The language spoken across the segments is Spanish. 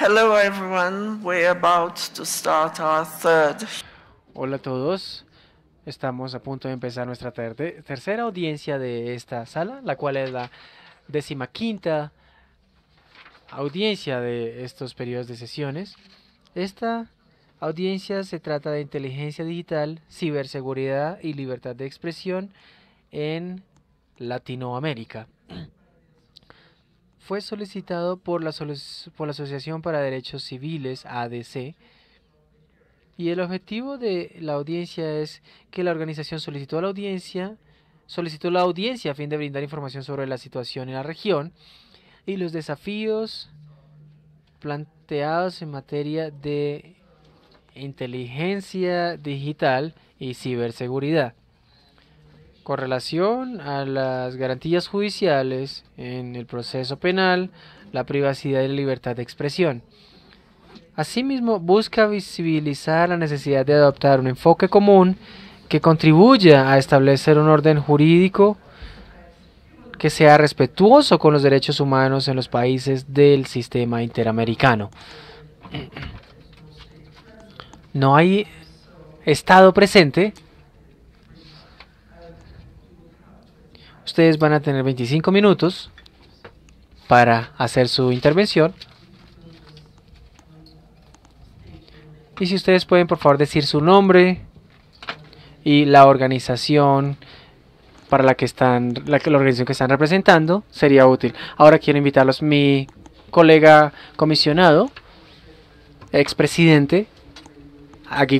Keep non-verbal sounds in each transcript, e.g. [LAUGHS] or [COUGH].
Hola a todos. Estamos a punto de empezar nuestra tercera audiencia de esta sala, la cual es la quinta audiencia de estos periodos de sesiones. Esta audiencia se trata de inteligencia digital, ciberseguridad y libertad de expresión en Latinoamérica fue solicitado por la, por la Asociación para Derechos Civiles, ADC, y el objetivo de la audiencia es que la organización solicitó la audiencia, solicitó la audiencia a fin de brindar información sobre la situación en la región y los desafíos planteados en materia de inteligencia digital y ciberseguridad con relación a las garantías judiciales en el proceso penal, la privacidad y la libertad de expresión. Asimismo, busca visibilizar la necesidad de adoptar un enfoque común que contribuya a establecer un orden jurídico que sea respetuoso con los derechos humanos en los países del sistema interamericano. No hay Estado presente ustedes van a tener 25 minutos para hacer su intervención. Y si ustedes pueden, por favor, decir su nombre y la organización para la que están, la, la organización que están representando, sería útil. Ahora quiero invitarlos mi colega comisionado, expresidente,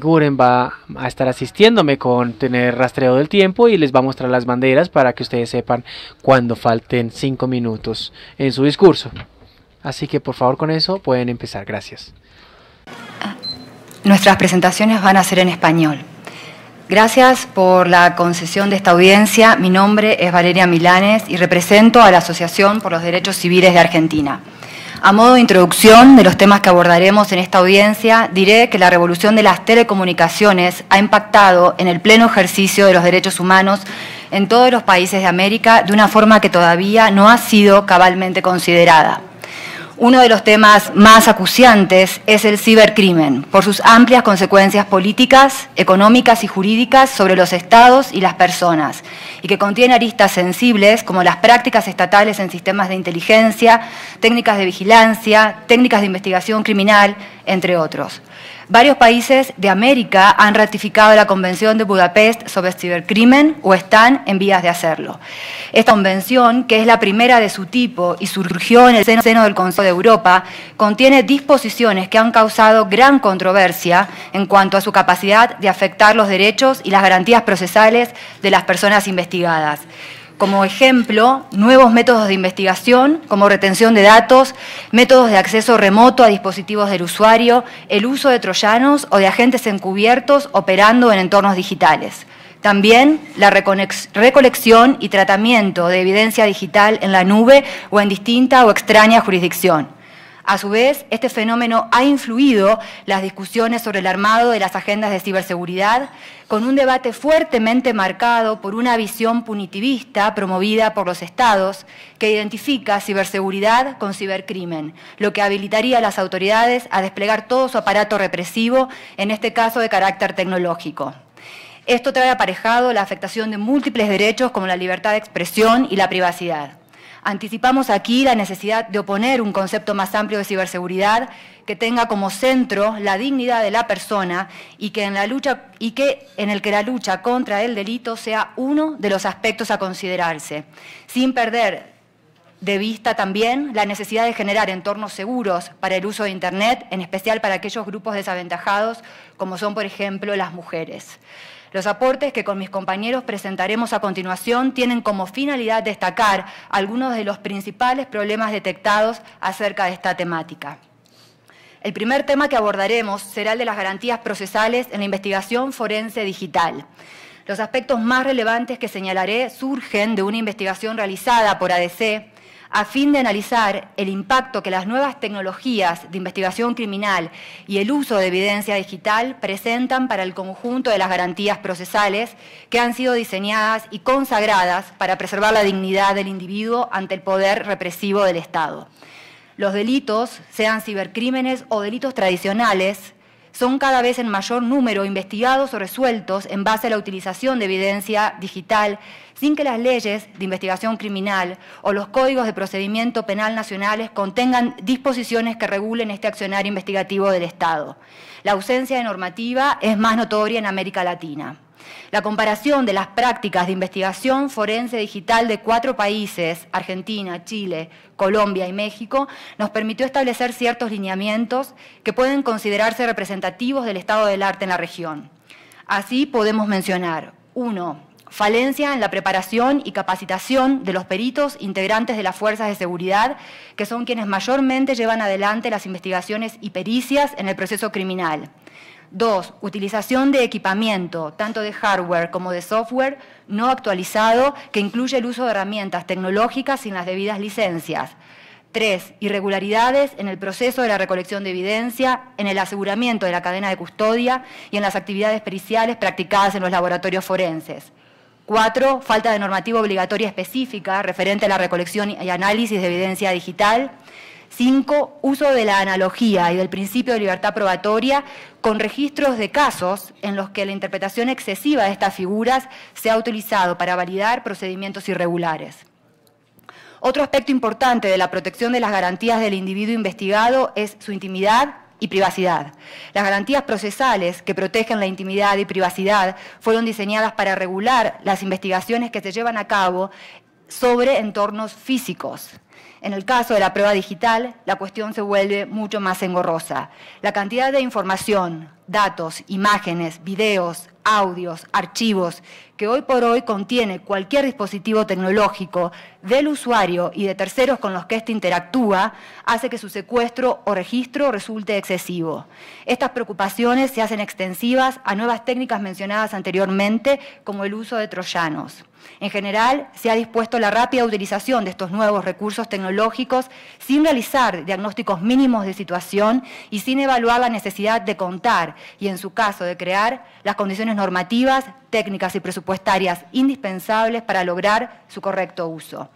Guren va a estar asistiéndome con tener rastreado del tiempo y les va a mostrar las banderas para que ustedes sepan cuando falten cinco minutos en su discurso. Así que por favor con eso pueden empezar. Gracias. Nuestras presentaciones van a ser en español. Gracias por la concesión de esta audiencia. Mi nombre es Valeria Milanes y represento a la Asociación por los Derechos Civiles de Argentina. A modo de introducción de los temas que abordaremos en esta audiencia, diré que la revolución de las telecomunicaciones ha impactado en el pleno ejercicio de los derechos humanos en todos los países de América de una forma que todavía no ha sido cabalmente considerada. Uno de los temas más acuciantes es el cibercrimen, por sus amplias consecuencias políticas, económicas y jurídicas sobre los estados y las personas, y que contiene aristas sensibles como las prácticas estatales en sistemas de inteligencia, técnicas de vigilancia, técnicas de investigación criminal, entre otros. Varios países de América han ratificado la Convención de Budapest sobre cibercrimen o están en vías de hacerlo. Esta convención, que es la primera de su tipo y surgió en el seno del Consejo de Europa, contiene disposiciones que han causado gran controversia en cuanto a su capacidad de afectar los derechos y las garantías procesales de las personas investigadas como ejemplo nuevos métodos de investigación, como retención de datos, métodos de acceso remoto a dispositivos del usuario, el uso de troyanos o de agentes encubiertos operando en entornos digitales. También la recolección y tratamiento de evidencia digital en la nube o en distinta o extraña jurisdicción. A su vez, este fenómeno ha influido las discusiones sobre el armado de las agendas de ciberseguridad, con un debate fuertemente marcado por una visión punitivista promovida por los estados que identifica ciberseguridad con cibercrimen, lo que habilitaría a las autoridades a desplegar todo su aparato represivo, en este caso de carácter tecnológico. Esto trae aparejado la afectación de múltiples derechos como la libertad de expresión y la privacidad. Anticipamos aquí la necesidad de oponer un concepto más amplio de ciberseguridad que tenga como centro la dignidad de la persona y que en la lucha y en el que la lucha contra el delito sea uno de los aspectos a considerarse, sin perder de vista también la necesidad de generar entornos seguros para el uso de Internet, en especial para aquellos grupos desaventajados, como son, por ejemplo, las mujeres. Los aportes que con mis compañeros presentaremos a continuación tienen como finalidad destacar algunos de los principales problemas detectados acerca de esta temática. El primer tema que abordaremos será el de las garantías procesales en la investigación forense digital. Los aspectos más relevantes que señalaré surgen de una investigación realizada por ADC a fin de analizar el impacto que las nuevas tecnologías de investigación criminal y el uso de evidencia digital presentan para el conjunto de las garantías procesales que han sido diseñadas y consagradas para preservar la dignidad del individuo ante el poder represivo del Estado. Los delitos, sean cibercrímenes o delitos tradicionales, son cada vez en mayor número investigados o resueltos en base a la utilización de evidencia digital, sin que las leyes de investigación criminal o los códigos de procedimiento penal nacionales contengan disposiciones que regulen este accionario investigativo del Estado. La ausencia de normativa es más notoria en América Latina. La comparación de las prácticas de investigación forense digital de cuatro países, Argentina, Chile, Colombia y México, nos permitió establecer ciertos lineamientos que pueden considerarse representativos del estado del arte en la región. Así podemos mencionar, uno, falencia en la preparación y capacitación de los peritos integrantes de las fuerzas de seguridad, que son quienes mayormente llevan adelante las investigaciones y pericias en el proceso criminal. 2. utilización de equipamiento, tanto de hardware como de software, no actualizado, que incluye el uso de herramientas tecnológicas sin las debidas licencias. Tres, irregularidades en el proceso de la recolección de evidencia, en el aseguramiento de la cadena de custodia y en las actividades periciales practicadas en los laboratorios forenses. 4. falta de normativa obligatoria específica referente a la recolección y análisis de evidencia digital. Cinco, uso de la analogía y del principio de libertad probatoria con registros de casos en los que la interpretación excesiva de estas figuras se ha utilizado para validar procedimientos irregulares. Otro aspecto importante de la protección de las garantías del individuo investigado es su intimidad y privacidad. Las garantías procesales que protegen la intimidad y privacidad fueron diseñadas para regular las investigaciones que se llevan a cabo sobre entornos físicos, en el caso de la prueba digital, la cuestión se vuelve mucho más engorrosa. La cantidad de información, datos, imágenes, videos, audios, archivos, que hoy por hoy contiene cualquier dispositivo tecnológico del usuario y de terceros con los que éste interactúa, hace que su secuestro o registro resulte excesivo. Estas preocupaciones se hacen extensivas a nuevas técnicas mencionadas anteriormente, como el uso de troyanos. En general, se ha dispuesto la rápida utilización de estos nuevos recursos tecnológicos sin realizar diagnósticos mínimos de situación y sin evaluar la necesidad de contar y, en su caso, de crear las condiciones normativas, técnicas y presupuestarias indispensables para lograr su correcto uso.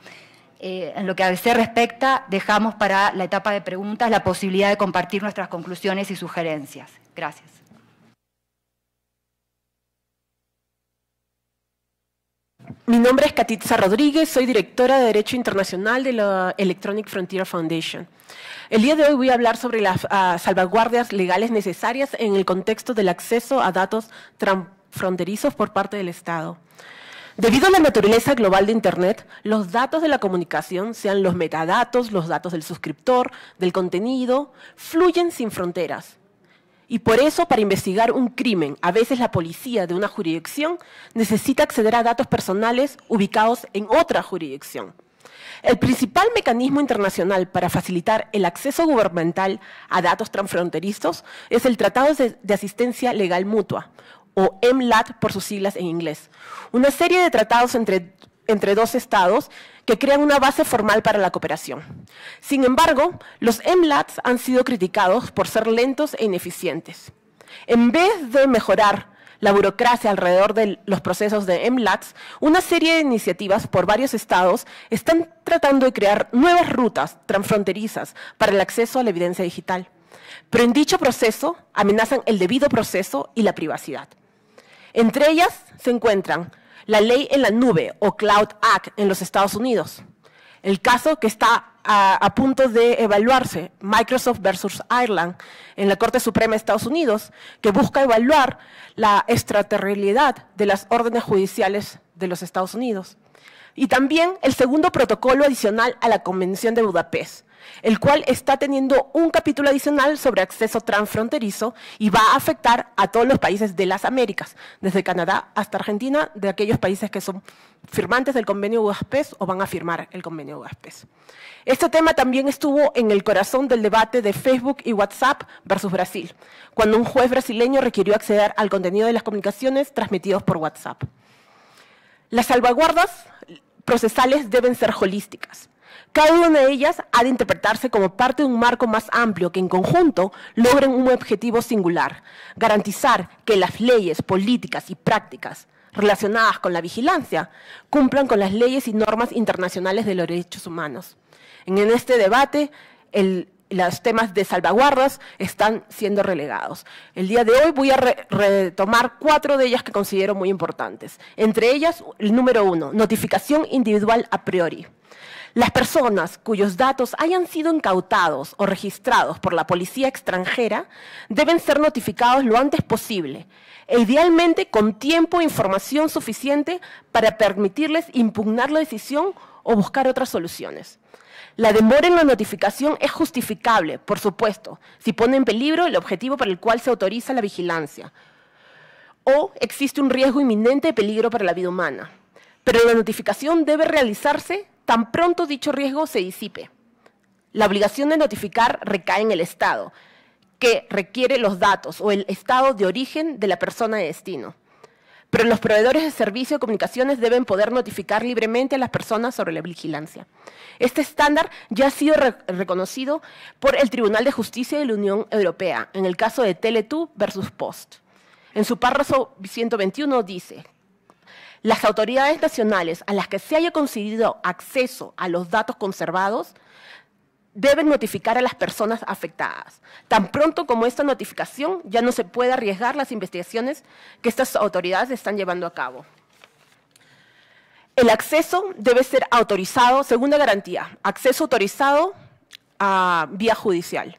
Eh, en lo que a se respecta, dejamos para la etapa de preguntas la posibilidad de compartir nuestras conclusiones y sugerencias. Gracias. Mi nombre es Katitza Rodríguez, soy directora de Derecho Internacional de la Electronic Frontier Foundation. El día de hoy voy a hablar sobre las ah, salvaguardias legales necesarias en el contexto del acceso a datos transfronterizos por parte del Estado. Debido a la naturaleza global de Internet, los datos de la comunicación, sean los metadatos, los datos del suscriptor, del contenido, fluyen sin fronteras. Y por eso, para investigar un crimen, a veces la policía de una jurisdicción necesita acceder a datos personales ubicados en otra jurisdicción. El principal mecanismo internacional para facilitar el acceso gubernamental a datos transfronterizos es el Tratado de Asistencia Legal Mutua, o MLAT por sus siglas en inglés. Una serie de tratados entre, entre dos estados que crean una base formal para la cooperación. Sin embargo, los MLATs han sido criticados por ser lentos e ineficientes. En vez de mejorar la burocracia alrededor de los procesos de MLATS, una serie de iniciativas por varios estados están tratando de crear nuevas rutas transfronterizas para el acceso a la evidencia digital. Pero en dicho proceso amenazan el debido proceso y la privacidad. Entre ellas se encuentran la ley en la nube o Cloud Act en los Estados Unidos, el caso que está a, punto de evaluarse, Microsoft versus Ireland, en la Corte Suprema de Estados Unidos, que busca evaluar la extraterritorialidad de las órdenes judiciales de los Estados Unidos. Y también el segundo protocolo adicional a la Convención de Budapest, el cual está teniendo un capítulo adicional sobre acceso transfronterizo y va a afectar a todos los países de las Américas, desde Canadá hasta Argentina, de aquellos países que son firmantes del convenio UASPES o van a firmar el convenio UASPES. Este tema también estuvo en el corazón del debate de Facebook y WhatsApp versus Brasil, cuando un juez brasileño requirió acceder al contenido de las comunicaciones transmitidas por WhatsApp. Las salvaguardas procesales deben ser holísticas cada una de ellas ha de interpretarse como parte de un marco más amplio que en conjunto logren un objetivo singular, garantizar que las leyes, políticas y prácticas relacionadas con la vigilancia cumplan con las leyes y normas internacionales de los derechos humanos. En este debate, los temas de salvaguardas están siendo relegados. El día de hoy voy a retomar cuatro de ellas que considero muy importantes. Entre ellas, el número uno, notificación individual a priori. Las personas cuyos datos hayan sido incautados o registrados por la policía extranjera deben ser notificados lo antes posible e idealmente con tiempo e información suficiente para permitirles impugnar la decisión o buscar otras soluciones. La demora en la notificación es justificable, por supuesto, si pone en peligro el objetivo para el cual se autoriza la vigilancia o existe un riesgo inminente de peligro para la vida humana. Pero la notificación debe realizarse tan pronto dicho riesgo se disipe. La obligación de notificar recae en el Estado, que requiere los datos o el estado de origen de la persona de destino. Pero los proveedores de servicio de comunicaciones deben poder notificar libremente a las personas sobre la vigilancia. Este estándar ya ha sido reconocido por el Tribunal de Justicia de la Unión Europea en el caso de Teletu versus Post. En su párrafo 121 dice las autoridades nacionales a las que se haya concedido acceso a los datos conservados deben notificar a las personas afectadas. Tan pronto como esta notificación ya no se puede arriesgar las investigaciones que estas autoridades están llevando a cabo. El acceso debe ser autorizado, segunda garantía, acceso autorizado a vía judicial.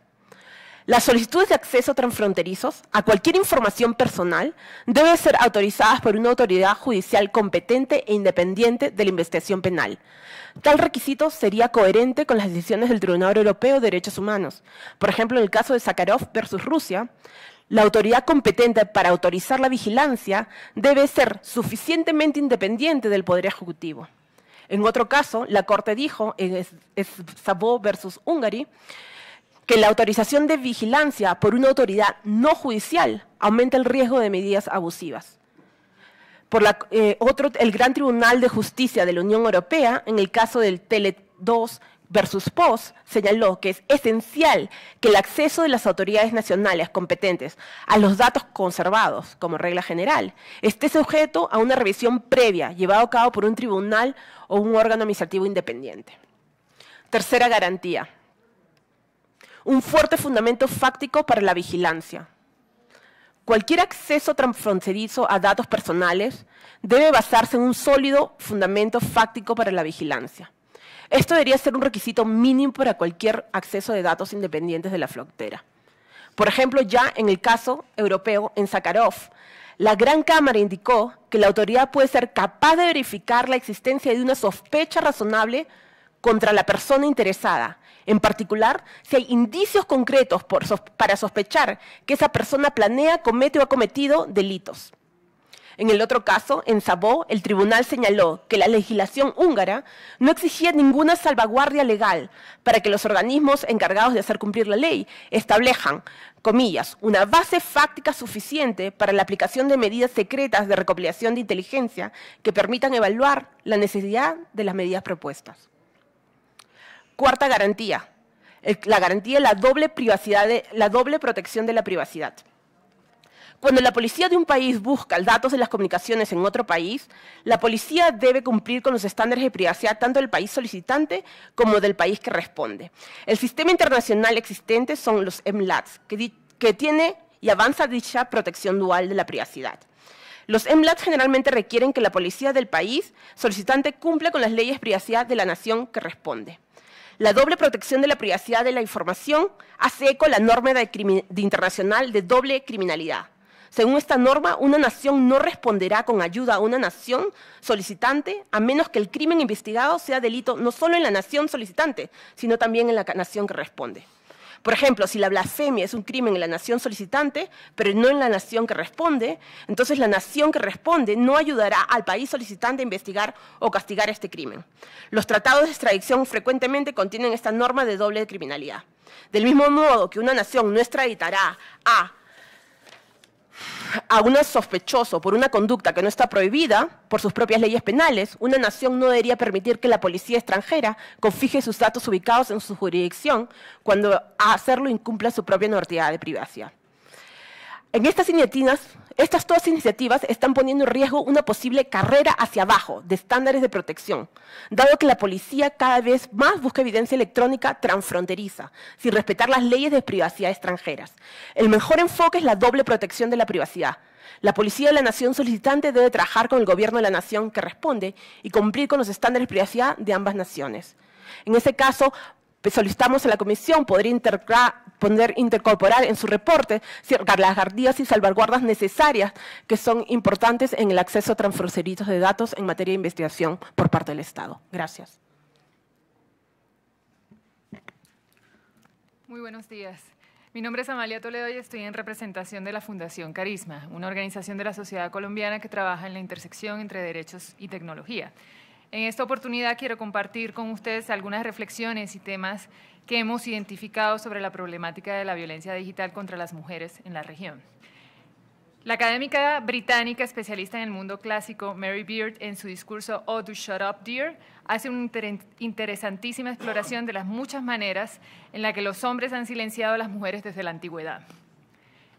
Las solicitudes de acceso transfronterizos a cualquier información personal deben ser autorizadas por una autoridad judicial competente e independiente de la investigación penal. Tal requisito sería coherente con las decisiones del Tribunal Europeo de Derechos Humanos. Por ejemplo, en el caso de Sakharov versus Rusia, la autoridad competente para autorizar la vigilancia debe ser suficientemente independiente del Poder Ejecutivo. En otro caso, la Corte dijo en Savo versus Hungary que la autorización de vigilancia por una autoridad no judicial aumenta el riesgo de medidas abusivas. Por eh, otro, el Gran Tribunal de Justicia de la Unión Europea, en el caso del Tele 2 versus POS, señaló que es esencial que el acceso de las autoridades nacionales competentes a los datos conservados, como regla general, esté sujeto a una revisión previa llevada a cabo por un tribunal o un órgano administrativo independiente. Tercera garantía, un fuerte fundamento fáctico para la vigilancia. Cualquier acceso transfronterizo a datos personales debe basarse en un sólido fundamento fáctico para la vigilancia. Esto debería ser un requisito mínimo para cualquier acceso de datos independientes de la frontera. Por ejemplo, ya en el caso europeo, en Sakharov, la Gran Cámara indicó que la autoridad puede ser capaz de verificar la existencia de una sospecha razonable contra la persona interesada, en particular, si hay indicios concretos para sospechar que esa persona planea, comete o ha cometido delitos. En el otro caso, en Sabó, el tribunal señaló que la legislación húngara no exigía ninguna salvaguardia legal para que los organismos encargados de hacer cumplir la ley establejan, comillas, una base fáctica suficiente para la aplicación de medidas secretas de recopilación de inteligencia que permitan evaluar la necesidad de las medidas propuestas. Cuarta garantía, la garantía de la doble, privacidad la doble protección de la privacidad. Cuando la policía de un país busca datos de las comunicaciones en otro país, la policía debe cumplir con los estándares de privacidad tanto del país solicitante como del país que responde. El sistema internacional existente son los MLATs, que, que tiene y avanza dicha protección dual de la privacidad. Los MLATs generalmente requieren que la policía del país solicitante cumpla con las leyes de privacidad de la nación que responde la doble protección de la privacidad de la información hace eco a la norma internacional de doble criminalidad. Según esta norma, una nación no responderá con ayuda a una nación solicitante a menos que el crimen investigado sea delito no solo en la nación solicitante, sino también en la nación que responde. Por ejemplo, si la blasfemia es un crimen en la nación solicitante, pero no en la nación que responde, entonces la nación que responde no ayudará al país solicitante a investigar o castigar este crimen. Los tratados de extradición frecuentemente contienen esta norma de doble criminalidad. Del mismo modo que una nación no extraditará a a es sospechoso por una conducta que no está prohibida por sus propias leyes penales, una nación no debería permitir que la policía extranjera confije sus datos ubicados en su jurisdicción cuando a hacerlo incumpla su propia normativa de privacidad. En estas estas dos iniciativas están poniendo en riesgo una posible carrera hacia abajo de estándares de protección, dado que la policía cada vez más busca evidencia electrónica transfronteriza, sin respetar las leyes de privacidad extranjeras. El mejor enfoque es la doble protección de la privacidad. La Policía de la Nación solicitante debe trabajar con el Gobierno de la Nación que responde y cumplir con los estándares de privacidad de ambas naciones. En ese caso, solicitamos a la Comisión poder intercorporar en su reporte las garantías y salvaguardas necesarias que son importantes en el acceso a transfronterizos de datos en materia de investigación por parte del Estado. Gracias. Muy buenos días. Mi nombre es Amalia Toledo y estoy en representación de la Fundación Carisma, una organización de la sociedad colombiana que trabaja en la intersección entre derechos y tecnología. En esta oportunidad quiero compartir con ustedes algunas reflexiones y temas que hemos identificado sobre la problemática de la violencia digital contra las mujeres en la región. La académica británica especialista en el mundo clásico, Mary Beard, en su discurso Oh, Do Shut Up, Dear, hace una interesantísima exploración de las muchas maneras en las que los hombres han silenciado a las mujeres desde la antigüedad.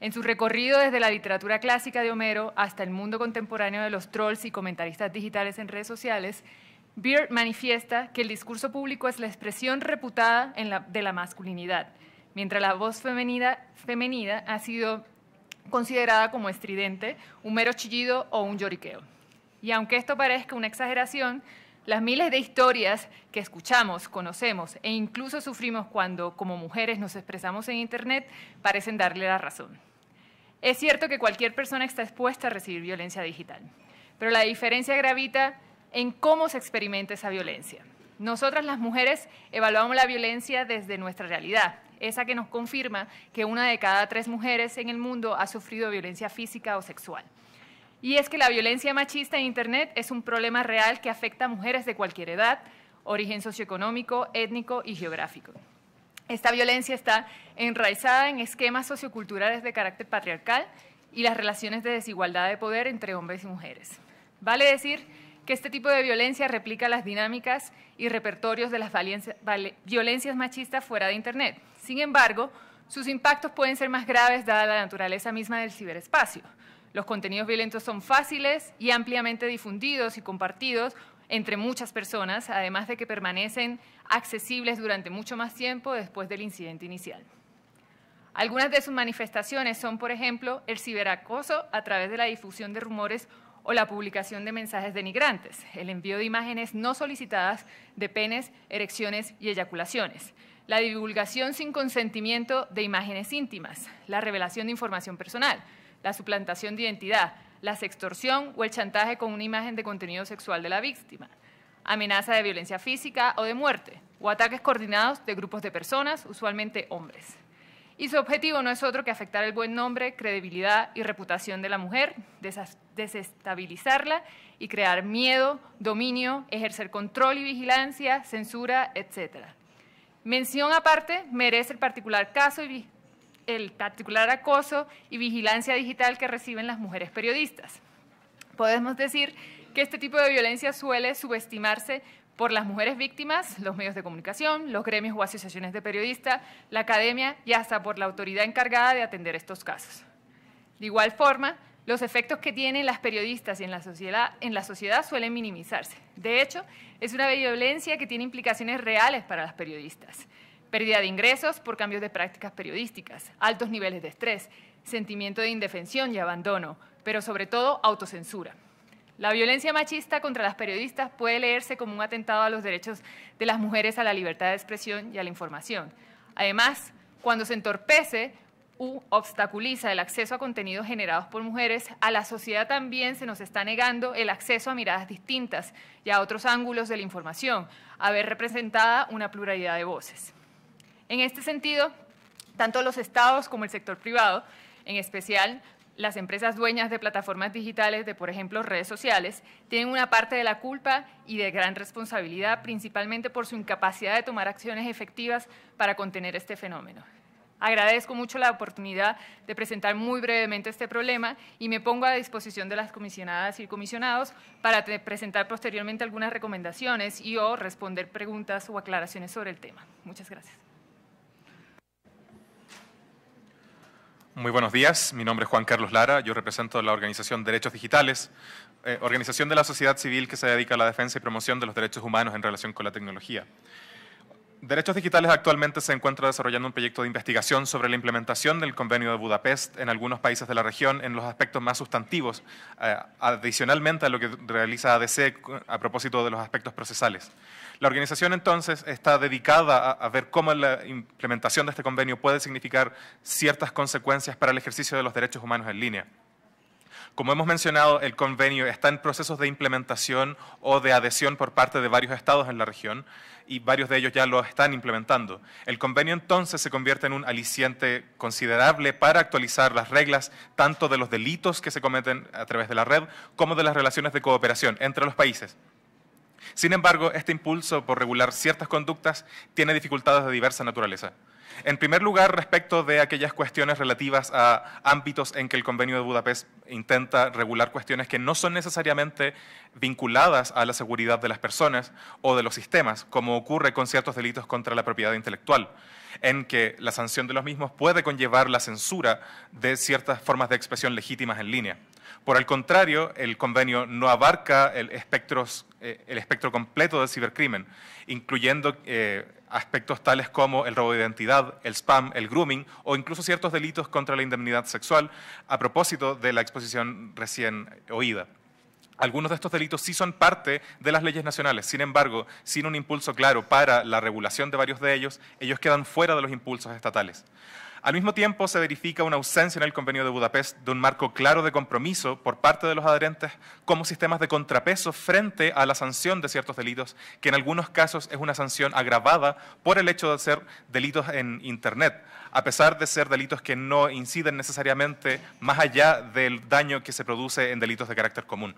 En su recorrido desde la literatura clásica de Homero hasta el mundo contemporáneo de los trolls y comentaristas digitales en redes sociales, Beard manifiesta que el discurso público es la expresión reputada de la masculinidad, mientras la voz femenina, femenina ha sido considerada como estridente, un mero chillido o un lloriqueo. Y aunque esto parezca una exageración, las miles de historias que escuchamos, conocemos e incluso sufrimos cuando como mujeres nos expresamos en Internet parecen darle la razón. Es cierto que cualquier persona está expuesta a recibir violencia digital, pero la diferencia gravita en cómo se experimenta esa violencia. Nosotras las mujeres evaluamos la violencia desde nuestra realidad, esa que nos confirma que una de cada tres mujeres en el mundo ha sufrido violencia física o sexual. Y es que la violencia machista en Internet es un problema real que afecta a mujeres de cualquier edad, origen socioeconómico, étnico y geográfico. Esta violencia está enraizada en esquemas socioculturales de carácter patriarcal y las relaciones de desigualdad de poder entre hombres y mujeres. Vale decir que este tipo de violencia replica las dinámicas y repertorios de las violencias machistas fuera de Internet. Sin embargo, sus impactos pueden ser más graves dada la naturaleza misma del ciberespacio. Los contenidos violentos son fáciles y ampliamente difundidos y compartidos entre muchas personas, además de que permanecen accesibles durante mucho más tiempo después del incidente inicial. Algunas de sus manifestaciones son, por ejemplo, el ciberacoso a través de la difusión de rumores o la publicación de mensajes denigrantes, el envío de imágenes no solicitadas de penes, erecciones y eyaculaciones, la divulgación sin consentimiento de imágenes íntimas, la revelación de información personal, la suplantación de identidad, la sextorsión o el chantaje con una imagen de contenido sexual de la víctima, amenaza de violencia física o de muerte, o ataques coordinados de grupos de personas, usualmente hombres. Y su objetivo no es otro que afectar el buen nombre, credibilidad y reputación de la mujer, desestabilizarla y crear miedo, dominio, ejercer control y vigilancia, censura, etcétera Mención aparte merece el particular caso y el particular acoso y vigilancia digital que reciben las mujeres periodistas. Podemos decir que este tipo de violencia suele subestimarse por las mujeres víctimas, los medios de comunicación, los gremios o asociaciones de periodistas, la academia y hasta por la autoridad encargada de atender estos casos. De igual forma, los efectos que tienen las periodistas en la sociedad, en la sociedad suelen minimizarse. De hecho, es una violencia que tiene implicaciones reales para las periodistas. Pérdida de ingresos por cambios de prácticas periodísticas, altos niveles de estrés, sentimiento de indefensión y abandono, pero sobre todo autocensura. La violencia machista contra las periodistas puede leerse como un atentado a los derechos de las mujeres a la libertad de expresión y a la información. Además, cuando se entorpece u obstaculiza el acceso a contenidos generados por mujeres, a la sociedad también se nos está negando el acceso a miradas distintas y a otros ángulos de la información, a ver representada una pluralidad de voces. En este sentido, tanto los estados como el sector privado, en especial las empresas dueñas de plataformas digitales, de por ejemplo redes sociales, tienen una parte de la culpa y de gran responsabilidad, principalmente por su incapacidad de tomar acciones efectivas para contener este fenómeno. Agradezco mucho la oportunidad de presentar muy brevemente este problema y me pongo a disposición de las comisionadas y comisionados para presentar posteriormente algunas recomendaciones y o responder preguntas o aclaraciones sobre el tema. Muchas gracias. Muy buenos días, mi nombre es Juan Carlos Lara, yo represento la organización Derechos Digitales, eh, organización de la sociedad civil que se dedica a la defensa y promoción de los derechos humanos en relación con la tecnología. Derechos Digitales actualmente se encuentra desarrollando un proyecto de investigación sobre la implementación del Convenio de Budapest en algunos países de la región en los aspectos más sustantivos, eh, adicionalmente a lo que realiza ADC a propósito de los aspectos procesales. La organización entonces está dedicada a, ver cómo la implementación de este convenio puede significar ciertas consecuencias para el ejercicio de los derechos humanos en línea. Como hemos mencionado, el convenio está en procesos de implementación o de adhesión por parte de varios estados en la región y varios de ellos ya lo están implementando. El convenio entonces se convierte en un aliciente considerable para actualizar las reglas tanto de los delitos que se cometen a través de la red como de las relaciones de cooperación entre los países. Sin embargo, este impulso por regular ciertas conductas tiene dificultades de diversa naturaleza. En primer lugar, respecto de aquellas cuestiones relativas a ámbitos en que el Convenio de Budapest intenta regular cuestiones que no son necesariamente vinculadas a la seguridad de las personas o de los sistemas, como ocurre con ciertos delitos contra la propiedad intelectual, en que la sanción de los mismos puede conllevar la censura de ciertas formas de expresión legítimas en línea. Por el contrario, el convenio no abarca el, espectro eh, completo del cibercrimen, incluyendo eh, aspectos tales como el robo de identidad, el spam, el grooming o incluso ciertos delitos contra la indemnidad sexual, a propósito de la exposición recién oída. Algunos de estos delitos sí son parte de las leyes nacionales, sin embargo, sin un impulso claro para la regulación de varios de ellos, ellos quedan fuera de los impulsos estatales. Al mismo tiempo, se verifica una ausencia en el Convenio de Budapest de un marco claro de compromiso por parte de los adherentes como sistemas de contrapeso frente a la sanción de ciertos delitos, que en algunos casos es una sanción agravada por el hecho de ser delitos en Internet, a pesar de ser delitos que no inciden necesariamente más allá del daño que se produce en delitos de carácter común.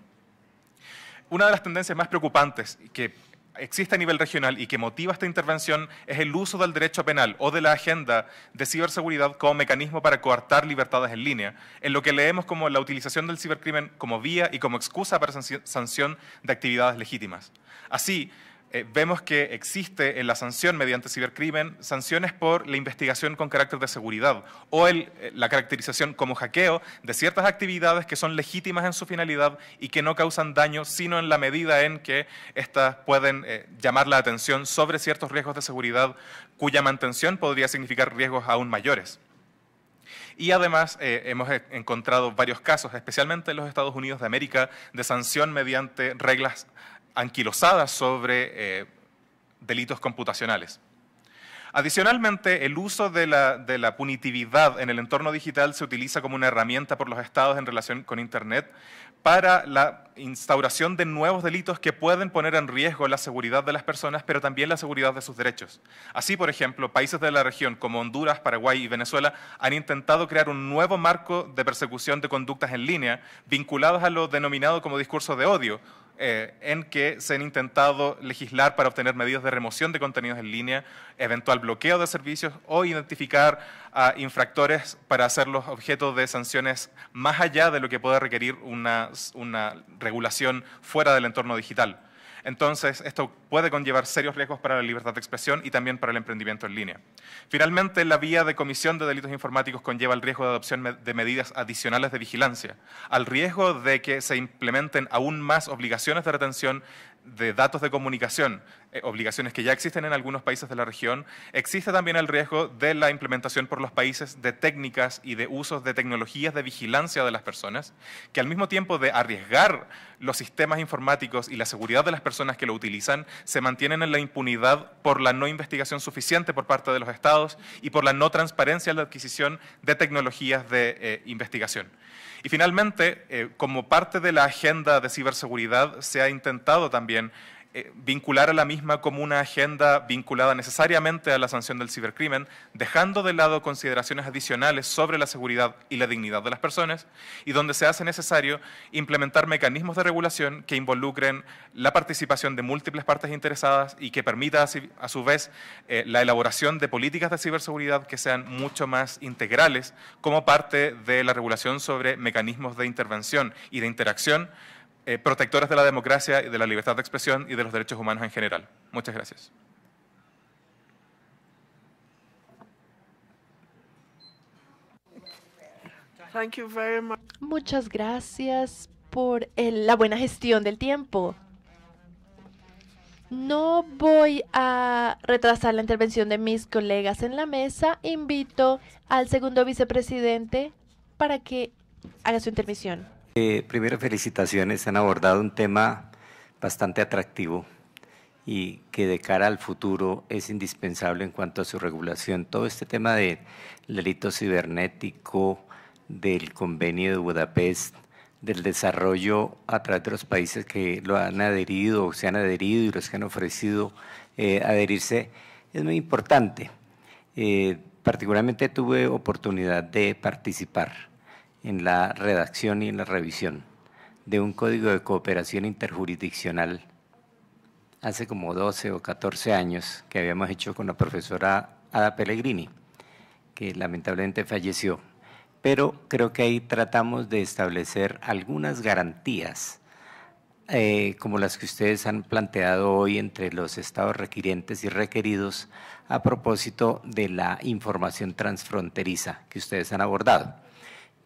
Una de las tendencias más preocupantes que existe a nivel regional y que motiva esta intervención es el uso del derecho penal o de la agenda de ciberseguridad como mecanismo para coartar libertades en línea, en lo que leemos como la utilización del cibercrimen como vía y como excusa para sanción de actividades legítimas. Así, eh, vemos que existe en la sanción mediante cibercrimen sanciones por la investigación con carácter de seguridad o eh, la caracterización como hackeo de ciertas actividades que son legítimas en su finalidad y que no causan daño, sino en la medida en que éstas pueden eh, llamar la atención sobre ciertos riesgos de seguridad cuya mantención podría significar riesgos aún mayores. Y además hemos e, encontrado varios casos, especialmente en los Estados Unidos de América, de sanción mediante reglas anquilosadas sobre eh, delitos computacionales. Adicionalmente, el uso de la, de la, punitividad en el entorno digital se utiliza como una herramienta por los estados en relación con Internet para la instauración de nuevos delitos que pueden poner en riesgo la seguridad de las personas, pero también la seguridad de sus derechos. Así, por ejemplo, países de la región como Honduras, Paraguay y Venezuela han intentado crear un nuevo marco de persecución de conductas en línea vinculadas a lo denominado como discurso de odio, eh, en que se han intentado legislar para obtener medidas de remoción de contenidos en línea, eventual bloqueo de servicios o identificar a infractores para hacerlos objeto de sanciones más allá de lo que pueda requerir una regulación fuera del entorno digital. Entonces, esto puede conllevar serios riesgos para la libertad de expresión y también para el emprendimiento en línea. Finalmente, la vía de comisión de delitos informáticos conlleva el riesgo de adopción de medidas adicionales de vigilancia, al riesgo de que se implementen aún más obligaciones de retención de datos de comunicación, eh, obligaciones que ya existen en algunos países de la región, existe también el riesgo de la implementación por los países de técnicas y de usos de tecnologías de vigilancia de las personas, que al mismo tiempo de arriesgar los sistemas informáticos y la seguridad de las personas que lo utilizan, se mantienen en la impunidad por la no investigación suficiente por parte de los estados y por la no transparencia en la adquisición de tecnologías de eh, investigación. Y finalmente, eh, como parte de la agenda de ciberseguridad, se ha intentado también eh, vincular a la misma como una agenda vinculada necesariamente a la sanción del cibercrimen, dejando de lado consideraciones adicionales sobre la seguridad y la dignidad de las personas, y donde se hace necesario implementar mecanismos de regulación que involucren la participación de múltiples partes interesadas y que permita a su vez eh, la elaboración de políticas de ciberseguridad que sean mucho más integrales como parte de la regulación sobre mecanismos de intervención y de interacción eh, protectoras de la democracia y de la libertad de expresión y de los derechos humanos en general. Muchas gracias. Muchas gracias por la buena gestión del tiempo. No voy a retrasar la intervención de mis colegas en la mesa. Invito al segundo vicepresidente para que haga su intervención. Eh, primero, felicitaciones. Han abordado un tema bastante atractivo y que de cara al futuro es indispensable en cuanto a su regulación. Todo este tema del delito cibernético, del convenio de Budapest, del desarrollo a través de los países que lo han adherido o se han adherido y los que han ofrecido eh, adherirse, es muy importante. Eh, particularmente tuve oportunidad de participar en la redacción y en la revisión de un código de cooperación interjurisdiccional hace como 12 o 14 años que habíamos hecho con la profesora Ada Pellegrini, que lamentablemente falleció. Pero creo que ahí tratamos de establecer algunas garantías, eh, como las que ustedes han planteado hoy entre los estados requirientes y requeridos a propósito de la información transfronteriza que ustedes han abordado.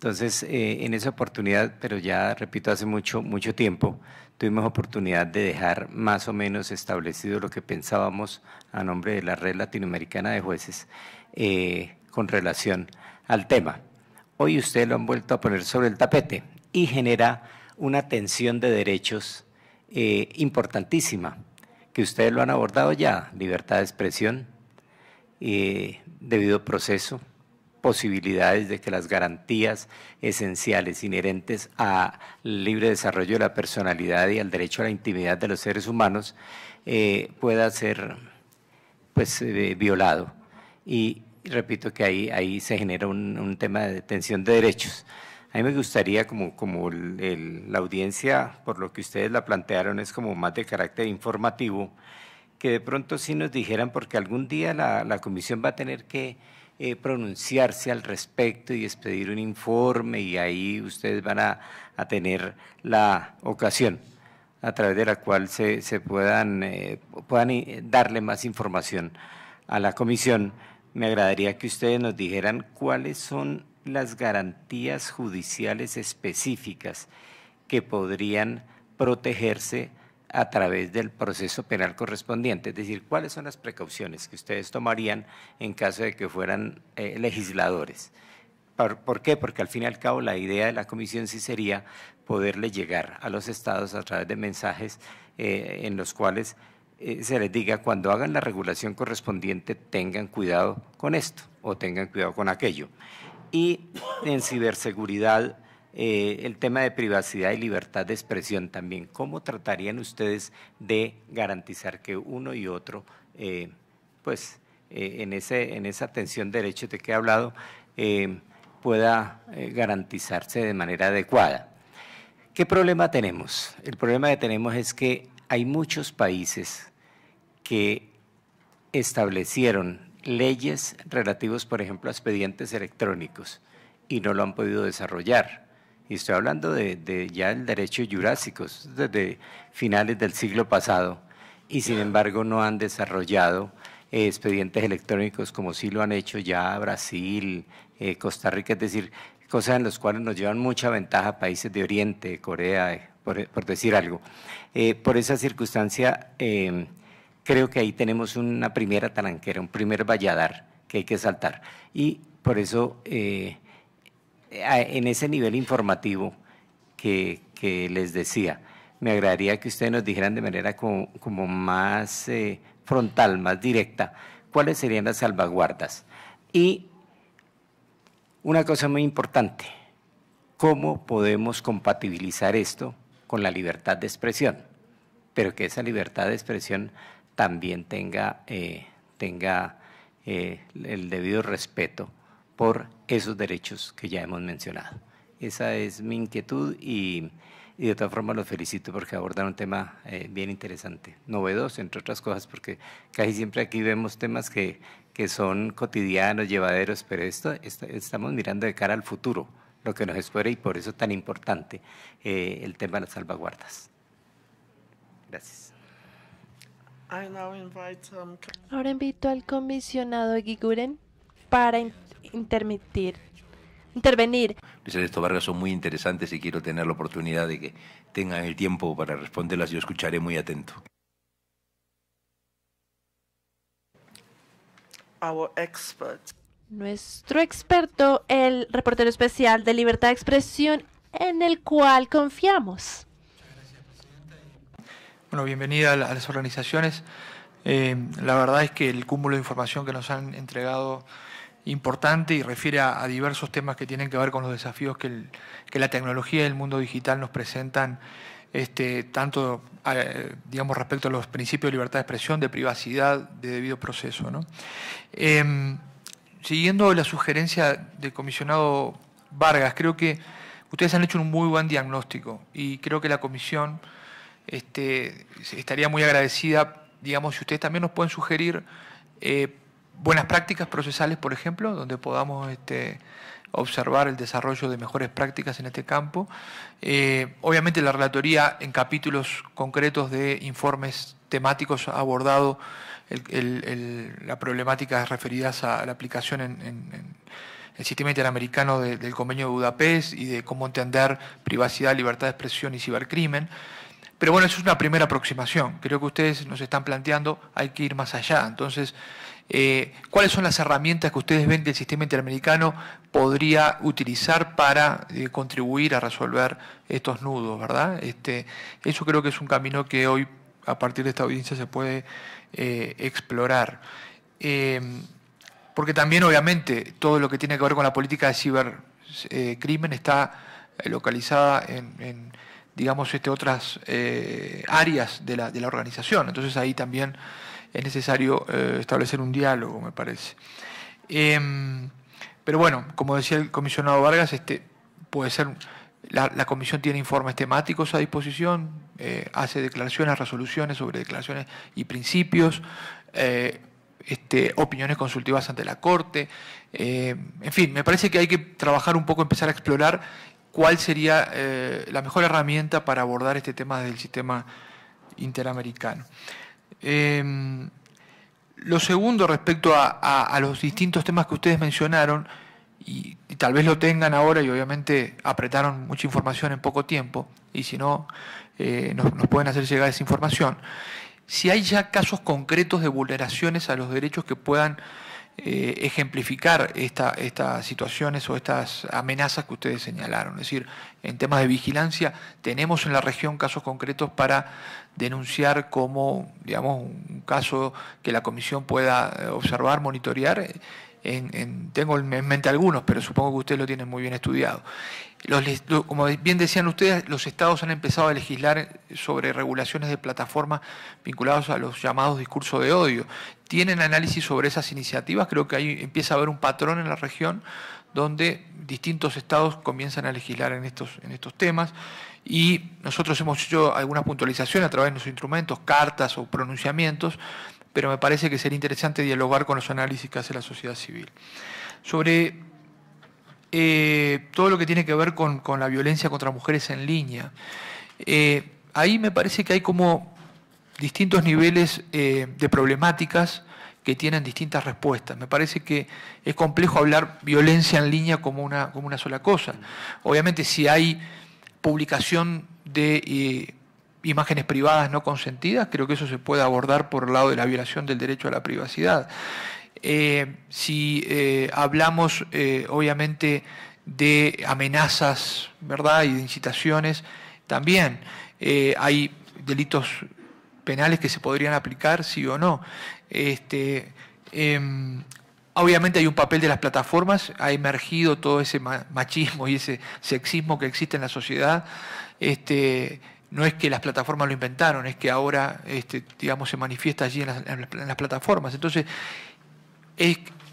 Entonces, eh, en esa oportunidad, pero ya repito, hace mucho, mucho tiempo, tuvimos oportunidad de dejar más o menos establecido lo que pensábamos a nombre de la Red Latinoamericana de Jueces eh, con relación al tema. Hoy ustedes lo han vuelto a poner sobre el tapete y genera una tensión de derechos eh, importantísima, que ustedes lo han abordado ya, libertad de expresión, debido proceso, posibilidades de que las garantías esenciales inherentes al libre desarrollo de la personalidad y al derecho a la intimidad de los seres humanos eh, pueda ser pues, eh, violado. Y repito que ahí, ahí se genera un, un, tema de tensión de derechos. A mí me gustaría, como, como la audiencia, por lo que ustedes la plantearon, es como más de carácter informativo, que de pronto sí nos dijeran, porque algún día la, la comisión va a tener que eh, pronunciarse al respecto y expedir un informe y ahí ustedes van a, tener la ocasión a través de la cual se, puedan, eh, puedan eh, darle más información a la comisión. Me agradaría que ustedes nos dijeran cuáles son las garantías judiciales específicas que podrían protegerse a través del proceso penal correspondiente. Es decir, ¿cuáles son las precauciones que ustedes tomarían en caso de que fueran eh, legisladores? ¿Por, qué? Porque al fin y al cabo la idea de la comisión sí sería poderle llegar a los estados a través de mensajes eh, en los cuales eh, se les diga cuando hagan la regulación correspondiente tengan cuidado con esto o tengan cuidado con aquello. Y en ciberseguridad eh, el tema de privacidad y libertad de expresión también. ¿Cómo tratarían ustedes de garantizar que uno y otro, eh, pues eh, en, ese, en esa atención de derechos de que he hablado, pueda garantizarse de manera adecuada? ¿Qué problema tenemos? El problema que tenemos es que hay muchos países que establecieron leyes relativos, por ejemplo, a expedientes electrónicos y no lo han podido desarrollar y estoy hablando de, ya el derecho jurásico, desde finales del siglo pasado, y sin embargo no han desarrollado eh, expedientes electrónicos como sí lo han hecho ya Brasil, eh, Costa Rica, es decir, cosas en las cuales nos llevan mucha ventaja países de Oriente, Corea, eh, por, decir algo. por esa circunstancia, creo que ahí tenemos una primera talanquera, un primer valladar que hay que saltar. Y por eso en ese nivel informativo que, les decía, me agradaría que ustedes nos dijeran de manera como, más eh, frontal, más directa, cuáles serían las salvaguardas. Y una cosa muy importante, ¿cómo podemos compatibilizar esto con la libertad de expresión? Pero que esa libertad de expresión también tenga, eh, tenga eh, el debido respeto por esos derechos que ya hemos mencionado. Esa es mi inquietud y, de todas formas los felicito porque abordan un tema eh, bien interesante, novedoso, entre otras cosas, porque casi siempre aquí vemos temas que, son cotidianos, llevaderos, pero esto, estamos mirando de cara al futuro, lo que nos espera y por eso tan importante eh, el tema de las salvaguardas. Gracias. Um, Ahora invito al comisionado Giguren para intermitir, intervenir. estos Vargas son muy interesantes y quiero tener la oportunidad de que tengan el tiempo para responderlas. Yo escucharé muy atento. expert. Nuestro experto, el reportero especial de Libertad de Expresión, en el cual confiamos. Bueno, bienvenida a las organizaciones. Eh, la verdad es que el cúmulo de información que nos han entregado importante y refiere a, diversos temas que tienen que ver con los desafíos que, la tecnología y el mundo digital nos presentan, este, tanto respecto a los principios de libertad de expresión, de privacidad, de debido proceso. Em, siguiendo la sugerencia del comisionado Vargas, creo que ustedes han hecho un muy buen diagnóstico y creo que la comisión este, estaría muy agradecida, digamos, si ustedes también nos pueden sugerir eh, buenas prácticas procesales, por ejemplo, donde podamos este, observar el desarrollo de mejores prácticas en este campo. Eh, obviamente la relatoría en capítulos concretos de informes temáticos ha abordado la problemática referida a la aplicación en, el sistema interamericano del convenio de Budapest y de cómo entender privacidad, libertad de expresión y cibercrimen. Pero bueno, eso es una primera aproximación. Creo que ustedes nos están planteando, hay que ir más allá. Entonces, eh, ¿cuáles son las herramientas que ustedes ven que el sistema interamericano podría utilizar para eh, contribuir a resolver estos nudos, verdad? Este, eso creo que es un camino que hoy, a partir de esta audiencia, se puede eh, explorar. Em, porque también, obviamente, todo lo que tiene que ver con la política de cibercrimen está localizada en, digamos, este, otras áreas de la, de la organización. Entonces ahí también es necesario eh, establecer un diálogo, me parece. Em, pero bueno, como decía el comisionado Vargas, este, puede ser, la, comisión tiene informes temáticos a disposición, eh, hace declaraciones, resoluciones sobre declaraciones y principios, eh, este, opiniones consultivas ante la Corte. en fin, me parece que hay que trabajar un poco, empezar a explorar cuál sería la mejor herramienta para abordar este tema del sistema interamericano. Em, lo segundo, respecto a, los distintos temas que ustedes mencionaron, y, tal vez lo tengan ahora y obviamente apretaron mucha información en poco tiempo, y si no, eh, nos pueden hacer llegar esa información. Si hay ya casos concretos de vulneraciones a los derechos que puedan eh, ejemplificar estas situaciones o estas amenazas que ustedes señalaron. Es decir, en temas de vigilancia tenemos en la región casos concretos para denunciar como, digamos, un caso que la comisión pueda eh, observar, monitorear. tengo en mente algunos, pero supongo que ustedes lo tienen muy bien estudiado. como bien decían ustedes, los estados han empezado a legislar sobre regulaciones de plataformas vinculadas a los llamados discursos de odio tienen análisis sobre esas iniciativas. Creo que ahí empieza a haber un patrón en la región donde distintos estados comienzan a legislar en estos, en estos temas y nosotros hemos hecho alguna puntualización a través de nuestros instrumentos, cartas o pronunciamientos, pero me parece que sería interesante dialogar con los análisis que hace la sociedad civil. Sobre eh, todo lo que tiene que ver con, la violencia contra mujeres en línea, eh, ahí me parece que hay como distintos niveles eh, de problemáticas que tienen distintas respuestas. Me parece que es complejo hablar violencia en línea como una, como una sola cosa. Obviamente si hay publicación de eh, imágenes privadas no consentidas, creo que eso se puede abordar por el lado de la violación del derecho a la privacidad. Eh, si hablamos, obviamente, de amenazas, ¿verdad? Y de incitaciones, también hay delitos penales que se podrían aplicar, sí o no. Este, em, obviamente hay un papel de las plataformas, ha emergido todo ese machismo y ese sexismo que existe en la sociedad. Este, no es que las plataformas lo inventaron, es que ahora este, digamos, se manifiesta allí en las, plataformas. Entonces,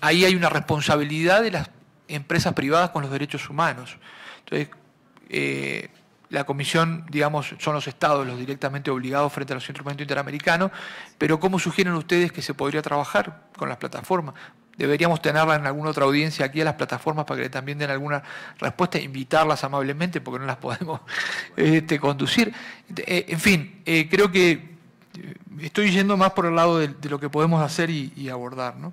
ahí hay una responsabilidad de las empresas privadas con los derechos humanos. Entonces, eh, la Comisión, digamos, son los estados los directamente obligados frente a los instrumentos interamericanos, pero ¿cómo sugieren ustedes que se podría trabajar con las plataformas? Deberíamos tenerla en alguna otra audiencia aquí a las plataformas para que también den alguna respuesta, e invitarlas amablemente porque no las podemos [LAUGHS] este, conducir. Eh, en fin, eh, creo que eh, estoy yendo más por el lado de, lo que podemos hacer y, abordar. ¿no?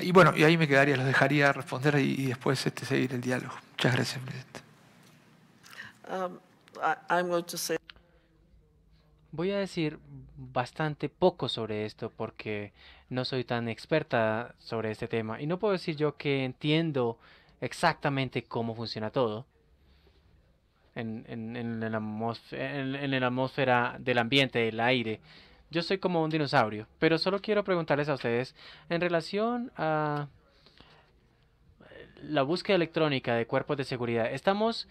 Y bueno, y ahí me quedaría, los dejaría responder y, después este, seguir el diálogo. Muchas gracias, presidente. Um, Voy a decir bastante poco sobre esto porque no soy tan experta sobre este tema y no puedo decir yo que entiendo exactamente cómo funciona todo en, en, la, en, en la atmósfera del ambiente, del aire. Yo soy como un dinosaurio, pero solo quiero preguntarles a ustedes en relación a la búsqueda electrónica de cuerpos de seguridad. ¿Estamos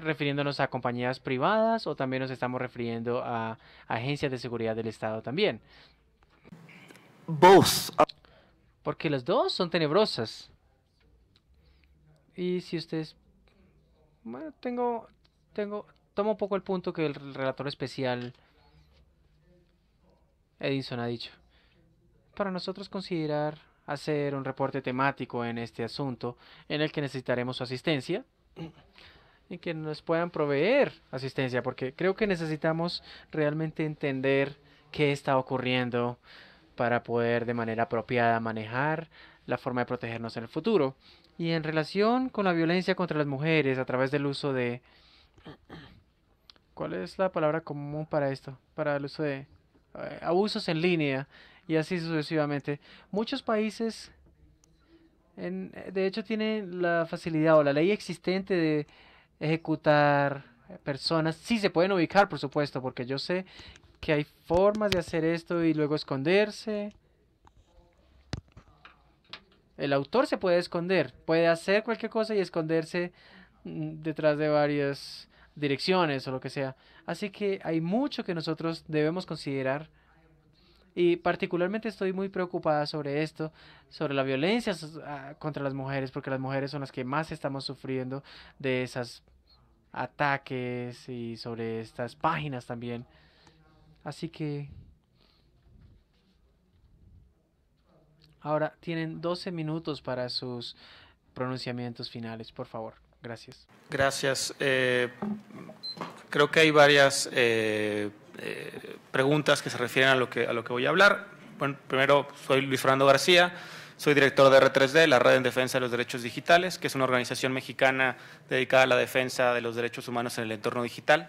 refiriéndonos a compañías privadas o también nos estamos refiriendo a agencias de seguridad del Estado también? Both. Porque las dos son tenebrosas. Y si ustedes... Bueno, tengo... tengo tomo un poco el punto que el relator especial Edison ha dicho. Para nosotros considerar hacer un reporte temático en este asunto, en el que necesitaremos su asistencia, y que nos puedan proveer asistencia, porque creo que necesitamos realmente entender qué está ocurriendo para poder de manera apropiada manejar la forma de protegernos en el futuro. Y en relación con la violencia contra las mujeres a través del uso de... ¿Cuál es la palabra común para esto? Para el uso de eh, abusos en línea y así sucesivamente. Muchos países, eh, de hecho, tienen la facilidad o la ley existente de ejecutar personas. Sí, se pueden ubicar, por supuesto, porque yo sé que hay formas de hacer esto y luego esconderse. El autor se puede esconder, puede hacer cualquier cosa y esconderse mm, detrás de varias direcciones o lo que sea. Así que hay mucho que nosotros debemos considerar. Y particularmente estoy muy preocupada sobre esto, sobre la violencia ah, contra las mujeres, porque las mujeres son las que más estamos sufriendo de esos ataques y sobre estas páginas también. Así que ahora tienen 12 minutos para sus pronunciamientos finales, por favor. Gracias. Gracias. Eh, creo que hay varias eh, eh, preguntas que se refieren a lo que, a lo que voy a hablar. Bueno, primero, soy Luis Fernando García. Soy director de R3D, la Red en Defensa de los Derechos Digitales, que es una organización mexicana dedicada a la defensa de los derechos humanos en el entorno digital.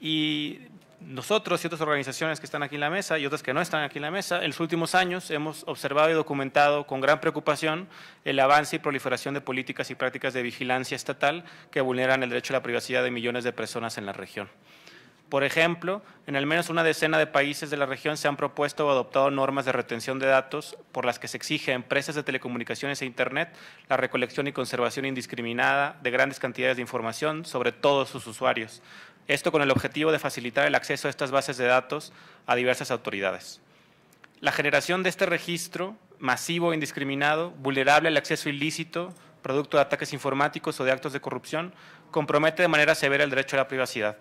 Y nosotros y otras organizaciones que están aquí en la mesa y otras que no están aquí en la mesa, en los últimos años hemos observado y documentado con gran preocupación el avance y proliferación de políticas y prácticas de vigilancia estatal que vulneran el derecho a la privacidad de millones de personas en la región. Por ejemplo, en al menos una decena de países de la región se han propuesto o adoptado normas de retención de datos por las que se exige a empresas de telecomunicaciones e Internet la recolección y conservación indiscriminada de grandes cantidades de información sobre todos sus usuarios, esto con el objetivo de facilitar el acceso a estas bases de datos a diversas autoridades. La generación de este registro masivo e indiscriminado, vulnerable al acceso ilícito, producto de ataques informáticos o de actos de corrupción, compromete de manera severa el derecho a la privacidad.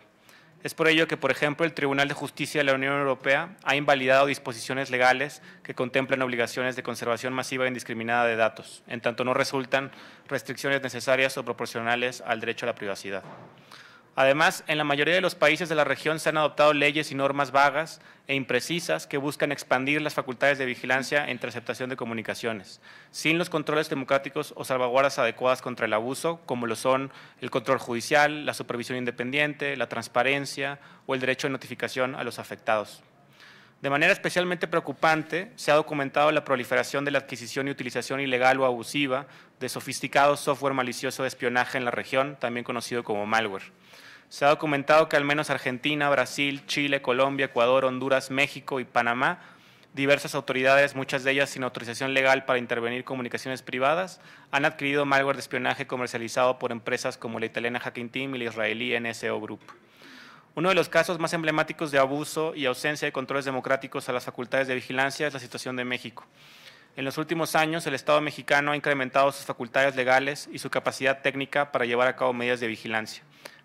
Es por ello que, por ejemplo, el Tribunal de Justicia de la Unión Europea ha invalidado disposiciones legales que contemplan obligaciones de conservación masiva e indiscriminada de datos, en tanto no resultan restricciones necesarias o proporcionales al derecho a la privacidad. Además, en la mayoría de los países de la región se han adoptado leyes y normas vagas e imprecisas que buscan expandir las facultades de vigilancia e interceptación de comunicaciones, sin los controles democráticos o salvaguardas adecuadas contra el abuso, como lo son el control judicial, la supervisión independiente, la transparencia o el derecho de notificación a los afectados. De manera especialmente preocupante, se ha documentado la proliferación de la adquisición y utilización ilegal o abusiva de sofisticado software malicioso de espionaje en la región, también conocido como malware se ha documentado que al menos Argentina, Brasil, Chile, Colombia, Ecuador, Honduras, México y Panamá, diversas autoridades, muchas de ellas sin autorización legal para intervenir comunicaciones privadas, han adquirido malware de espionaje comercializado por empresas como la italiana Hacking Team y la israelí NSO Group. Uno de los casos más emblemáticos de abuso y ausencia de controles democráticos a las facultades de vigilancia es la situación de México. En los últimos años, el Estado mexicano ha incrementado sus facultades legales y su capacidad técnica para llevar a cabo medidas de vigilancia.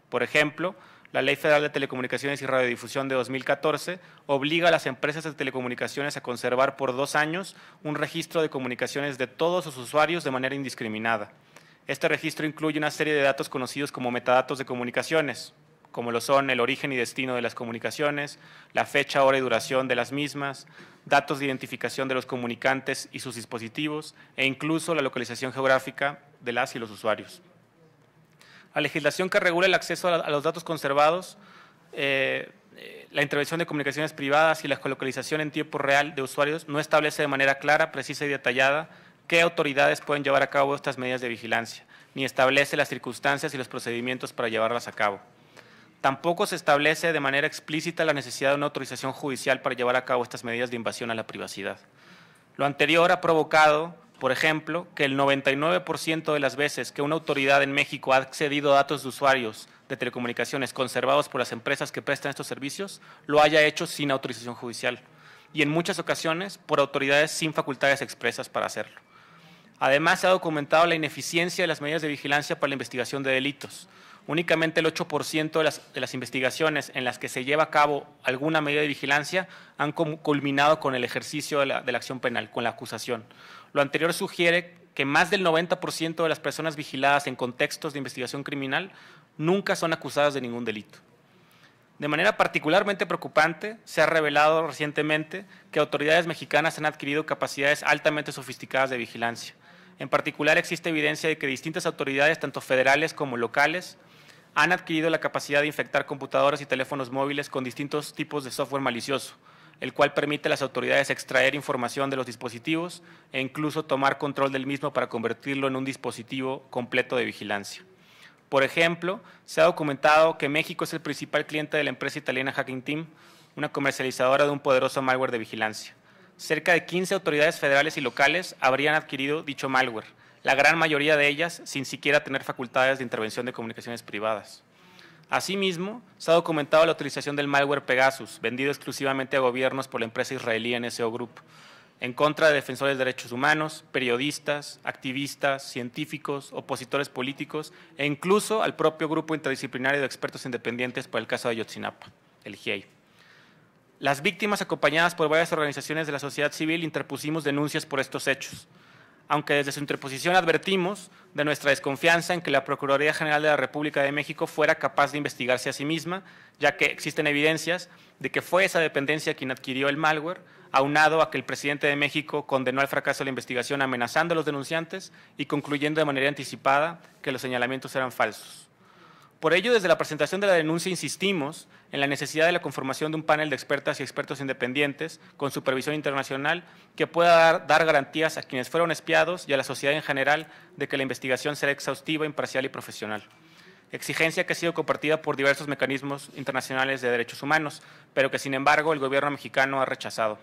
Por ejemplo, la Ley Federal de Telecomunicaciones y Radiodifusión de 2014 obliga a las empresas de telecomunicaciones a conservar por dos años un registro de comunicaciones de todos sus usuarios de manera indiscriminada. Este registro incluye una serie de datos conocidos como metadatos de comunicaciones, como lo son el origen y destino de las comunicaciones, la fecha, hora y duración de las mismas, datos de identificación de los comunicantes y sus dispositivos, e incluso la localización geográfica de las y los usuarios la legislación que regula el acceso a, los datos conservados, eh, eh, la intervención de comunicaciones privadas y la colocalización en tiempo real de usuarios no establece de manera clara, precisa y detallada qué autoridades pueden llevar a cabo estas medidas de vigilancia, ni establece las circunstancias y los procedimientos para llevarlas a cabo. Tampoco se establece de manera explícita la necesidad de una autorización judicial para llevar a cabo estas medidas de invasión a la privacidad. Lo anterior ha provocado por ejemplo, que el 99% de las veces que una autoridad en México ha accedido a datos de usuarios de telecomunicaciones conservados por las empresas que prestan estos servicios, lo haya hecho sin autorización judicial y en muchas ocasiones por autoridades sin facultades expresas para hacerlo. Además, se ha documentado la ineficiencia de las medidas de vigilancia para la investigación de delitos. Únicamente el 8% de las, investigaciones en las que se lleva a cabo alguna medida de vigilancia han culminado con el ejercicio de la acción penal, con la acusación. Lo anterior sugiere que más del 90% de las personas vigiladas en contextos de investigación criminal nunca son acusadas de ningún delito. De manera particularmente preocupante, se ha revelado recientemente que autoridades mexicanas han adquirido capacidades altamente sofisticadas de vigilancia. En particular, existe evidencia de que distintas autoridades, tanto federales como locales, han adquirido la capacidad de infectar computadoras y teléfonos móviles con distintos tipos de software malicioso, el cual permite a las autoridades extraer información de los dispositivos e incluso tomar control del mismo para convertirlo en un dispositivo completo de vigilancia. Por ejemplo, se ha documentado que México es el principal cliente de la empresa italiana Hacking Team, una comercializadora de un poderoso malware de vigilancia. Cerca de 15 autoridades federales y locales habrían adquirido dicho malware, la gran mayoría de ellas sin siquiera tener facultades de intervención de comunicaciones privadas. Asimismo, se ha documentado la utilización del malware Pegasus, vendido exclusivamente a gobiernos por la empresa israelí NSO Group, en contra de defensores de derechos humanos, periodistas, activistas, científicos, opositores políticos e incluso al propio grupo interdisciplinario de expertos independientes por el caso de Yotzinapa, el GIEI. Las víctimas, acompañadas por varias organizaciones de la sociedad civil, interpusimos denuncias por estos hechos aunque desde su interposición advertimos de nuestra desconfianza en que la Procuraduría General de la República de México fuera capaz de investigarse a sí misma, ya que existen evidencias de que fue esa dependencia quien adquirió el malware, aunado a que el presidente de México condenó al fracaso de la investigación amenazando a los denunciantes y concluyendo de manera anticipada que los señalamientos eran falsos. Por ello, desde la presentación de la denuncia insistimos en la necesidad de la conformación de un panel de expertas y expertos independientes con supervisión internacional que pueda dar, garantías a quienes fueron espiados y a la sociedad en general de que la investigación será exhaustiva, imparcial y profesional. Exigencia que ha sido compartida por diversos mecanismos internacionales de derechos humanos, pero que sin embargo el gobierno mexicano ha rechazado.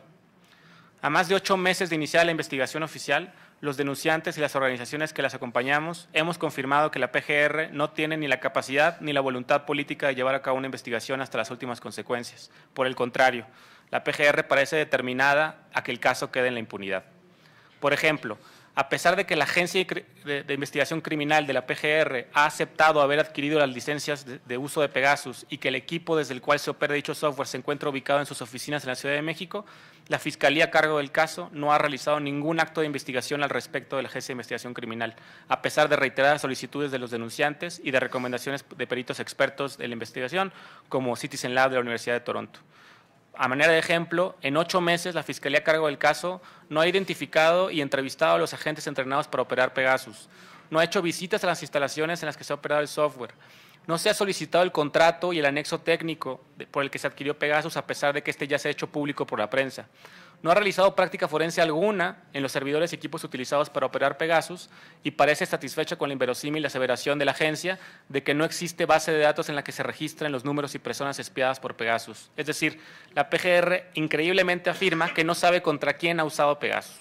A más de ocho meses de iniciar la investigación oficial, los denunciantes y las organizaciones que las acompañamos, hemos confirmado que la PGR no tiene ni la capacidad ni la voluntad política de llevar a cabo una investigación hasta las últimas consecuencias. Por el contrario, la PGR parece determinada a que el caso quede en la impunidad. Por ejemplo, a pesar de que la Agencia de, Investigación Criminal de la PGR ha aceptado haber adquirido las licencias de, uso de Pegasus y que el equipo desde el cual se opera dicho software se encuentra ubicado en sus oficinas en la Ciudad de México, la Fiscalía a cargo del caso no ha realizado ningún acto de investigación al respecto de la Agencia de Investigación Criminal, a pesar de reiteradas solicitudes de los denunciantes y de recomendaciones de peritos expertos de la investigación, como Citizen Lab de la Universidad de Toronto a manera de ejemplo, en ocho meses la Fiscalía a cargo del caso no ha identificado y entrevistado a los agentes entrenados para operar Pegasus, no ha hecho visitas a las instalaciones en las que se ha operado el software, no se ha solicitado el contrato y el anexo técnico por el que se adquirió Pegasus a pesar de que este ya se ha hecho público por la prensa, no ha realizado práctica forense alguna en los servidores y equipos utilizados para operar Pegasus y parece satisfecha con la inverosímil aseveración de la agencia de que no existe base de datos en la que se registren los números y personas espiadas por Pegasus. Es decir, la PGR increíblemente afirma que no sabe contra quién ha usado Pegasus.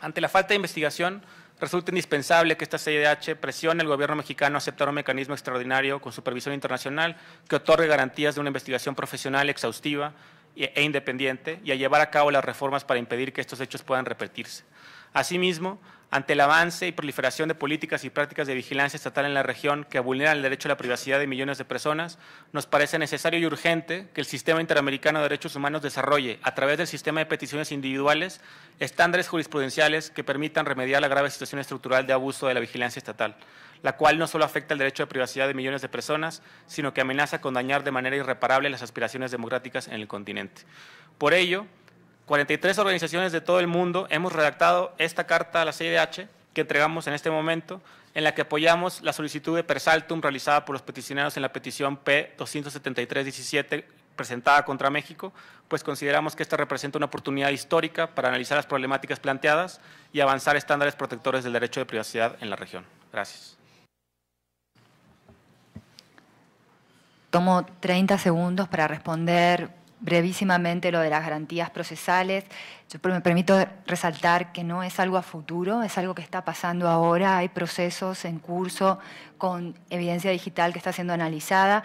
Ante la falta de investigación, resulta indispensable que esta CIDH presione al gobierno mexicano a aceptar un mecanismo extraordinario con supervisión internacional que otorgue garantías de una investigación profesional exhaustiva e, e independiente y a llevar a cabo las reformas para impedir que estos hechos puedan repetirse. Asimismo, ante el avance y proliferación de políticas y prácticas de vigilancia estatal en la región que vulneran el derecho a la privacidad de millones de personas, nos parece necesario y urgente que el sistema interamericano de derechos humanos desarrolle, a través del sistema de peticiones individuales, estándares jurisprudenciales que permitan remediar la grave situación estructural de abuso de la vigilancia estatal, la cual no solo afecta el derecho a la privacidad de millones de personas, sino que amenaza con dañar de manera irreparable las aspiraciones democráticas en el continente. Por ello, 43 organizaciones de todo el mundo hemos redactado esta carta a la CIDH que entregamos en este momento, en la que apoyamos la solicitud de persaltum realizada por los peticionarios en la petición P-273-17 presentada contra México, pues consideramos que esta representa una oportunidad histórica para analizar las problemáticas planteadas y avanzar estándares protectores del derecho de privacidad en la región. Gracias. Tomo 30 segundos para responder brevísimamente lo de las garantías procesales. Yo me permito resaltar que no es algo a futuro, es algo que está pasando ahora. Hay procesos en curso con evidencia digital que está siendo analizada.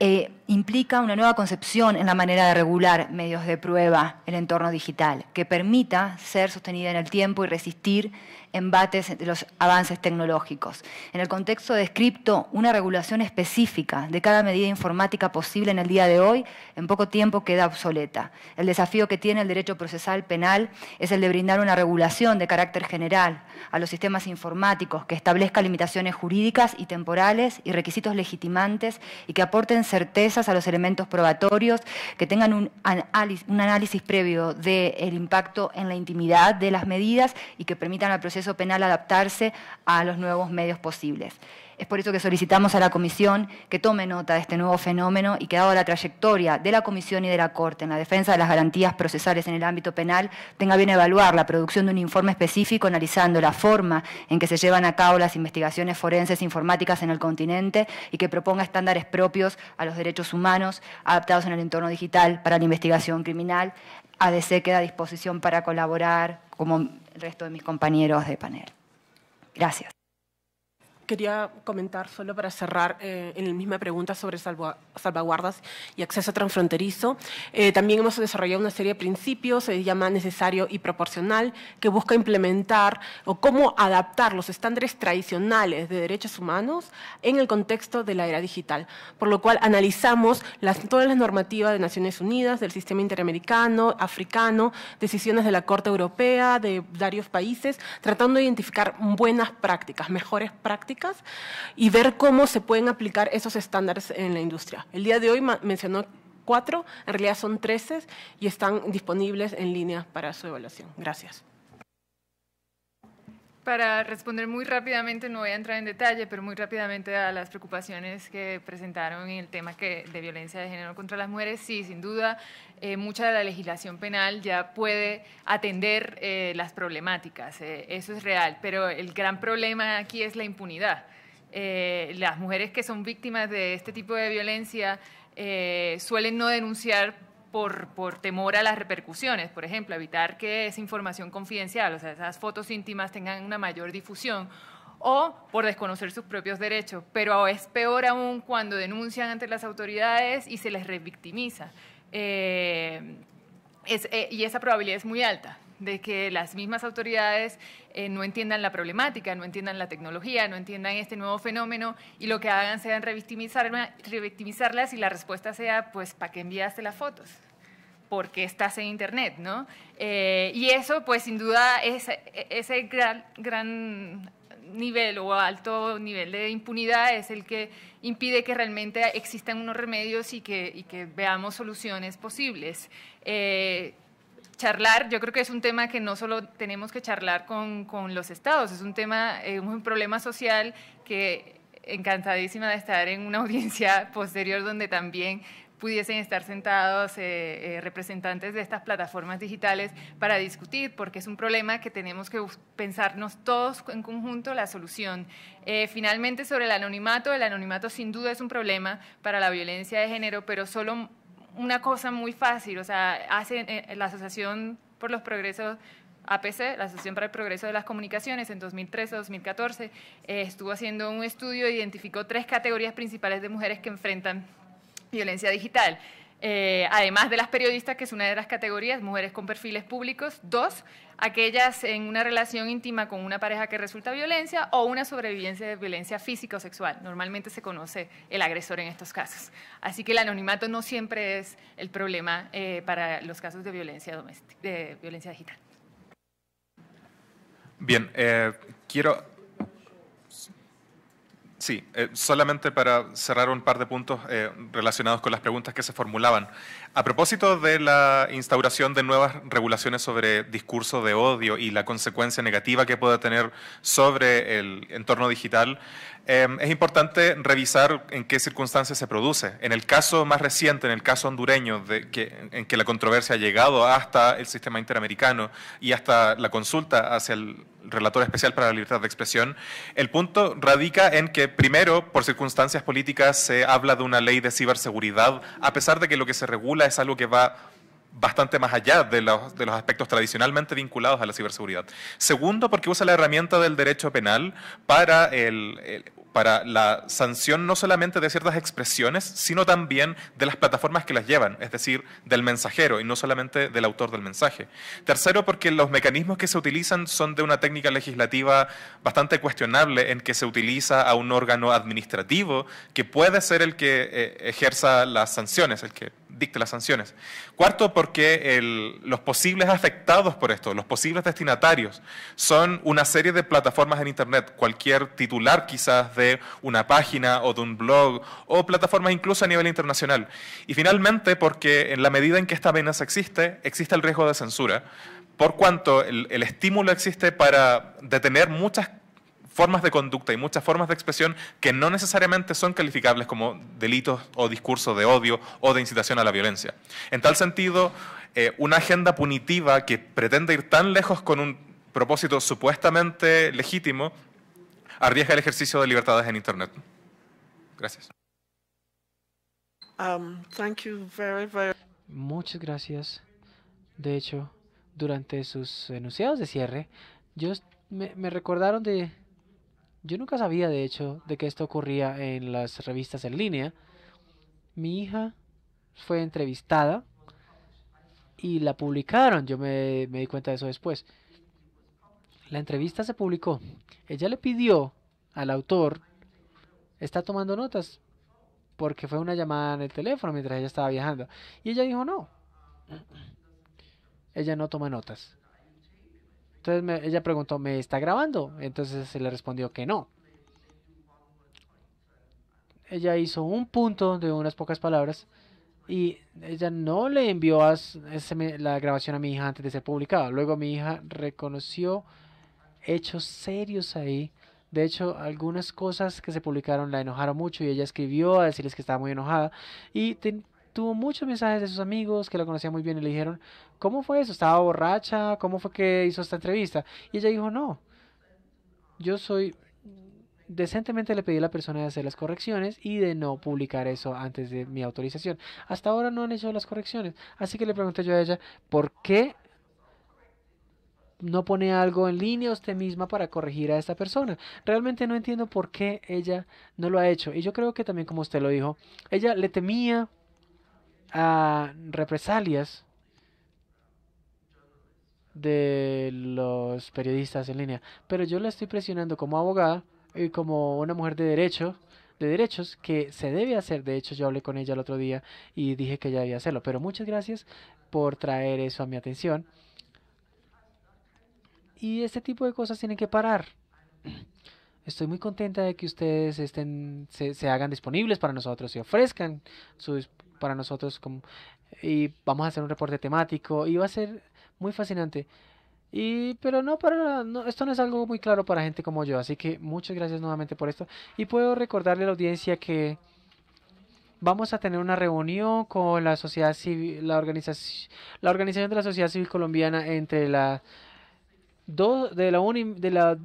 Eh, implica una nueva concepción en la manera de regular medios de prueba el entorno digital, que permita ser sostenida en el tiempo y resistir embates de los avances tecnológicos. En el contexto descripto, una regulación específica de cada medida informática posible en el día de hoy, en poco tiempo queda obsoleta. El desafío que tiene el derecho procesal penal es el de brindar una regulación de carácter general a los sistemas informáticos que establezca limitaciones jurídicas y temporales y requisitos legitimantes y que aporten certezas a los elementos probatorios, que tengan un análisis, un análisis previo del impacto en la intimidad de las medidas y que permitan al proceso proceso penal adaptarse a los nuevos medios posibles. Es por eso que solicitamos a la Comisión que tome nota de este nuevo fenómeno y que, dado la trayectoria de la Comisión y de la Corte en la defensa de las garantías procesales en el ámbito penal, tenga bien evaluar la producción de un informe específico analizando la forma en que se llevan a cabo las investigaciones forenses informáticas en el continente y que proponga estándares propios a los derechos humanos adaptados en el entorno digital para la investigación criminal. ADC queda a disposición para colaborar como el resto de mis compañeros de panel. Gracias quería comentar solo para cerrar eh, en la misma pregunta sobre salvaguardas y acceso transfronterizo. Eh, también hemos desarrollado una serie de principios, se llama necesario y proporcional, que busca implementar o cómo adaptar los estándares tradicionales de derechos humanos en el contexto de la era digital. Por lo cual analizamos todas las normativas de Naciones Unidas, del sistema interamericano, africano, decisiones de la Corte Europea, de varios países, tratando de identificar buenas prácticas, mejores prácticas y ver cómo se pueden aplicar esos estándares en la industria. El día de hoy mencionó cuatro, en realidad son trece y están disponibles en línea para su evaluación. Gracias. Para responder muy rápidamente, no voy a entrar en detalle, pero muy rápidamente a las preocupaciones que presentaron en el tema de violencia de género contra las mujeres, sí, sin duda, eh, mucha de la legislación penal ya puede atender eh, las problemáticas, eh, eso es real, pero el gran problema aquí es la impunidad. las mujeres que son víctimas de este tipo de violencia suelen no denunciar por, por, temor a las repercusiones, por ejemplo, evitar que esa información confidencial, o sea, esas fotos íntimas tengan una mayor difusión o por desconocer sus propios derechos, pero es peor aún cuando denuncian ante las autoridades y se les revictimiza. Eh, eh, y esa probabilidad es muy alta de que las mismas autoridades eh, no entiendan la problemática, no entiendan la tecnología, no entiendan este nuevo fenómeno y lo que hagan sea revictimizarlas y la respuesta sea, pues, ¿para qué enviaste las fotos? porque estás en Internet, ¿no? Eh, y eso, pues sin duda, ese, ese gran, gran nivel o alto nivel de impunidad es el que impide que realmente existan unos remedios y que, veamos soluciones posibles. Eh, charlar, yo creo que es un tema que no solo tenemos que charlar con, los estados, es un tema, eh, un problema social que encantadísima de estar en una [LAUGHS] audiencia posterior donde también pudiesen estar sentados eh, eh, representantes de estas plataformas digitales para discutir, porque es un problema que tenemos que pensarnos todos en conjunto la solución. finalmente, sobre el anonimato, el anonimato sin duda es un problema para la violencia de género, pero solo una cosa muy fácil, o sea, hace eh, la Asociación por los Progresos APC, la Asociación para el Progreso de las Comunicaciones, en 2013-2014, eh, estuvo haciendo un estudio e identificó tres categorías principales de mujeres que enfrentan violencia digital. Eh, además de las periodistas, que es una de las categorías, mujeres con perfiles públicos, dos, aquellas en una relación íntima con una pareja que resulta violencia o una sobrevivencia de violencia física o sexual. Normalmente se conoce el agresor en estos casos. Así que el anonimato no siempre es el problema eh, para los casos de violencia, doméstica, de violencia digital. Bien, eh, quiero Sí, eh, solamente para cerrar un par de puntos eh, relacionados con las preguntas que se formulaban. A propósito de la instauración de nuevas regulaciones sobre discurso de odio y la consecuencia negativa que pueda tener sobre el entorno digital, Em, es importante revisar en qué circunstancias se produce. En el caso más reciente, en el caso hondureño, de que, en que la controversia ha llegado hasta el sistema interamericano y hasta la consulta hacia el relator especial para la libertad de expresión, el punto radica en que primero, por circunstancias políticas, se habla de una ley de ciberseguridad, a pesar de que lo que se regula es algo que va bastante más allá de los, aspectos tradicionalmente vinculados a la ciberseguridad. Segundo, porque usa la herramienta del derecho penal para el para la sanción no solamente de ciertas expresiones, sino también de las plataformas que las llevan, es decir, del mensajero y no solamente del autor del mensaje. Tercero, porque los mecanismos que se utilizan son de una técnica legislativa bastante cuestionable en que se utiliza a un órgano administrativo que puede ser el que eh, ejerza las sanciones, el que dicte las sanciones. Cuarto, porque los posibles afectados por esto, los posibles destinatarios, son una serie de plataformas en Internet, cualquier titular quizás de una página o de un blog, o plataformas incluso a nivel internacional. Y finalmente, porque en la medida en que esta amenaza existe, existe el riesgo de censura, por cuanto el, el estímulo existe para detener muchas formas de conducta y muchas formas de expresión que no necesariamente son calificables como delitos o discursos de odio o de incitación a la violencia. En tal sentido, eh, una agenda punitiva que pretende ir tan lejos con un propósito supuestamente legítimo arriesga el ejercicio de libertades en Internet. Gracias. Um, muchas gracias. De hecho, durante sus enunciados de cierre, yo me recordaron de yo nunca sabía, de hecho, de que esto ocurría en las revistas en línea. Mi hija fue entrevistada y la publicaron. Yo me, di cuenta de eso después. La entrevista se publicó. Ella le pidió al autor, está tomando notas, porque fue una llamada en el teléfono mientras ella estaba viajando. Y ella dijo no. Ella no toma notas. Entonces ella preguntó, ¿me está grabando? Entonces se le respondió que no. Ella hizo un punto de unas pocas palabras y ella no le envió a la grabación a mi hija antes de ser publicada. Luego mi hija reconoció hechos serios ahí. De hecho, algunas cosas que se publicaron la enojaron mucho y ella escribió a decirles que estaba muy enojada y tuvo muchos mensajes de sus amigos que la conocía muy bien y le dijeron, ¿cómo fue eso? ¿Estaba borracha? ¿Cómo fue que hizo esta entrevista? Y ella dijo, no, yo soy... Decentemente le pedí a la persona de hacer las correcciones y de no publicar eso antes de mi autorización. Hasta ahora no han hecho las correcciones. Así que le pregunté yo a ella, ¿por qué no pone algo en línea usted misma para corregir a esta persona. Realmente no entiendo por qué ella no lo ha hecho. Y yo creo que también, como usted lo dijo, ella le temía a represalias de los periodistas en línea. Pero yo la estoy presionando como abogada y como una mujer de derecho, de derechos, que se debe hacer. De hecho, yo hablé con ella el otro día y dije que ella debía hacerlo. Pero muchas gracias por traer eso a mi atención. Y este tipo de cosas tienen que parar. Estoy muy contenta de que ustedes estén, se, hagan disponibles para nosotros y ofrezcan sus para nosotros como, y vamos a hacer un reporte temático y va a ser muy fascinante. Y, pero no, para, no, esto no es algo muy claro para gente como yo, así que muchas gracias nuevamente por esto. Y puedo recordarle a la audiencia que vamos a tener una reunión con la sociedad civil, la organización, la organización de la sociedad civil colombiana entre la dos de la de la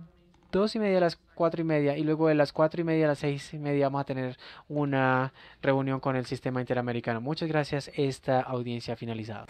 Dos y media a las cuatro y media y luego de las cuatro y media a las seis y media vamos a tener una reunión con el sistema interamericano. Muchas gracias, esta audiencia ha finalizado.